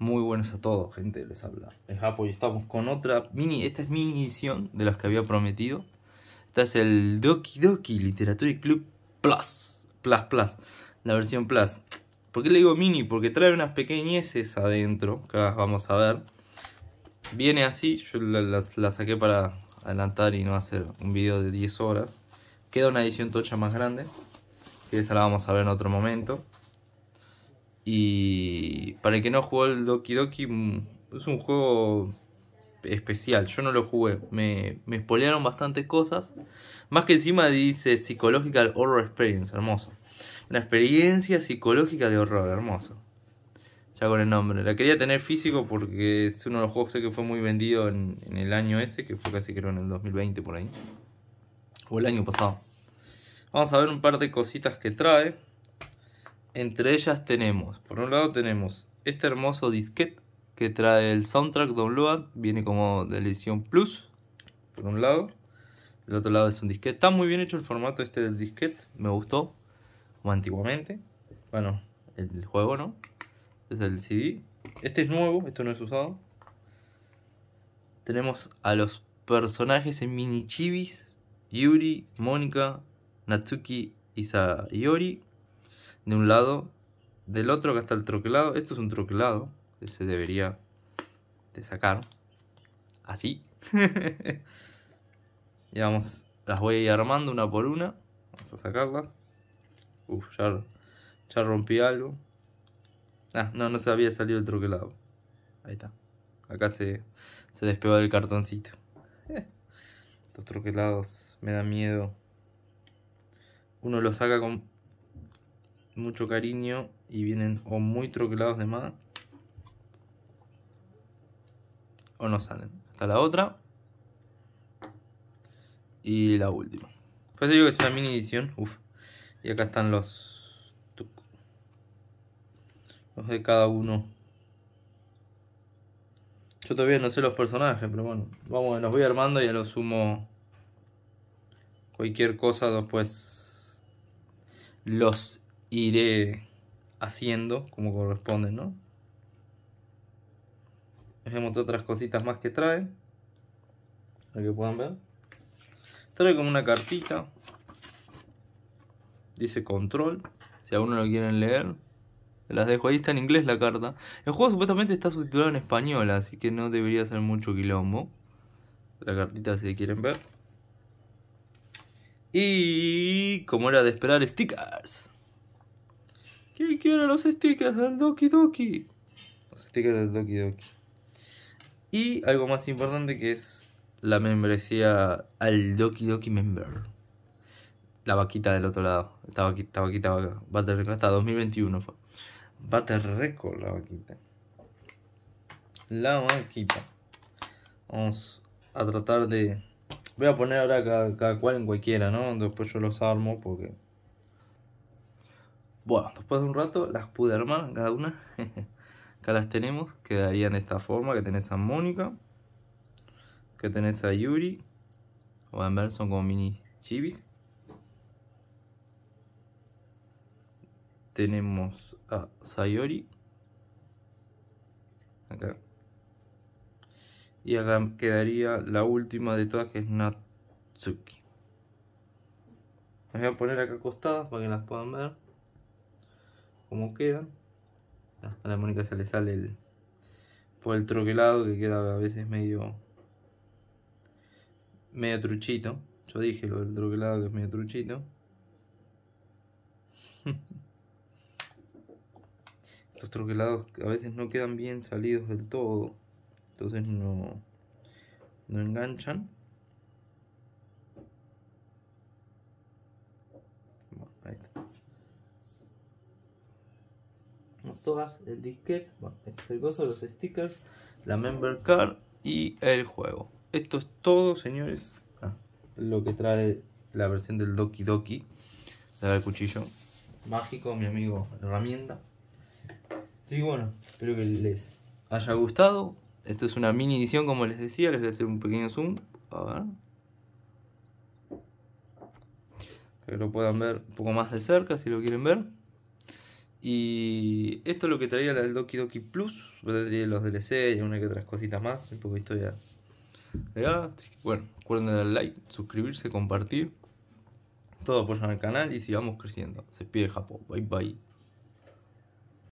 Muy buenos a todos, gente, les habla el Japo y estamos con otra mini, esta es mini edición de las que había prometido. Esta es el Doki Doki Literatura y Club Plus, Plus Plus, la versión Plus. ¿Por qué le digo mini? Porque trae unas pequeñeces adentro, que las vamos a ver. Viene así, yo la, la saqué para adelantar y no hacer un video de 10 horas. Queda una edición tocha más grande, que esa la vamos a ver en otro momento. Y para el que no jugó el Doki Doki, mm, es un juego especial. Yo no lo jugué. Me, me bastantes cosas. Más que encima dice Psychological Horror Experience, hermoso. Una experiencia psicológica de horror, hermoso. Ya con el nombre. La quería tener físico porque es uno de los juegos que fue muy vendido en, en el año ese, que fue casi creo en el 2020 por ahí. O el año pasado. Vamos a ver un par de cositas que trae. Entre ellas tenemos, por un lado tenemos este hermoso disquete que trae el soundtrack download, viene como de la edición Plus, por un lado. El otro lado es un disquete. Está muy bien hecho el formato este del disquete, me gustó, como antiguamente. Bueno, el juego, ¿no? Es el CD. Este es nuevo, esto no es usado. Tenemos a los personajes en mini chibis. Yuri, Mónica, Natsuki y Sayori. De un lado del otro acá está el troquelado. Esto es un troquelado que se debería de sacar. Así. y vamos, las voy a ir armando una por una. Vamos a sacarlas. Uf, ya, rompí algo. Ah, no, no se había salido el troquelado. Ahí está. Acá se, se despegó del cartoncito. Eh, estos troquelados me dan miedo. Uno lo saca con mucho cariño y vienen o muy troquelados de más o no salen. Hasta la otra y la última. Pues digo que es una mini edición. Y acá están los los de cada uno. Yo todavía no sé los personajes, pero bueno, vamos, los voy armando y a lo sumo cualquier cosa después los iré haciendo como corresponde, ¿no? Dejemos otras cositas más que trae. Para que puedan ver. Trae como una cartita. Dice control. Si alguno lo quieren leer. Las dejo ahí, está en inglés la carta. El juego supuestamente está subtitulado en español, así que no debería ser mucho quilombo. La cartita si quieren ver. Y como era de esperar, stickers. ¿Quién quiere los stickers del Doki Doki? Los stickers del Doki Doki. Y algo más importante que es la membresía al Doki Doki Member. La vaquita del otro lado. Esta vaquita, esta vaquita, Record hasta 2021. Battle Record la vaquita. La vaquita. Vamos a tratar de... Voy a poner ahora cada, cada cual en cualquiera, ¿no? Después yo los armo porque... Bueno, después de un rato las pude armar cada una. Acá las tenemos, quedarían de esta forma, que tenés a Mónica, que tenés a Yuri, pueden ver, son como mini chibis. Tenemos a Sayori, acá. Y acá quedaría la última de todas, que es Natsuki. Las voy a poner acá acostadas para que las puedan ver como quedan. Ah, a la Mónica se le sale el por el troquelado que queda a veces medio medio truchito. Yo dije lo del troquelado que es medio truchito. Estos troquelados a veces no quedan bien salidos del todo. Entonces no, no enganchan. el disquete, bueno, el los stickers, la member card y el juego. Esto es todo, señores, ah, lo que trae la versión del Doki Doki. el cuchillo mágico, mi amigo, herramienta. Sí, bueno, espero que les haya gustado. Esto es una mini edición, como les decía. Les voy a hacer un pequeño zoom. A ver. Que lo puedan ver un poco más de cerca si lo quieren ver. Y esto es lo que traía el Doki Doki Plus, pues, los DLC y una que otras cositas más, un poco de historia bueno, recuerden darle like, suscribirse, compartir. Todo apoyan al canal y sigamos creciendo. Se pide Japón. Bye bye.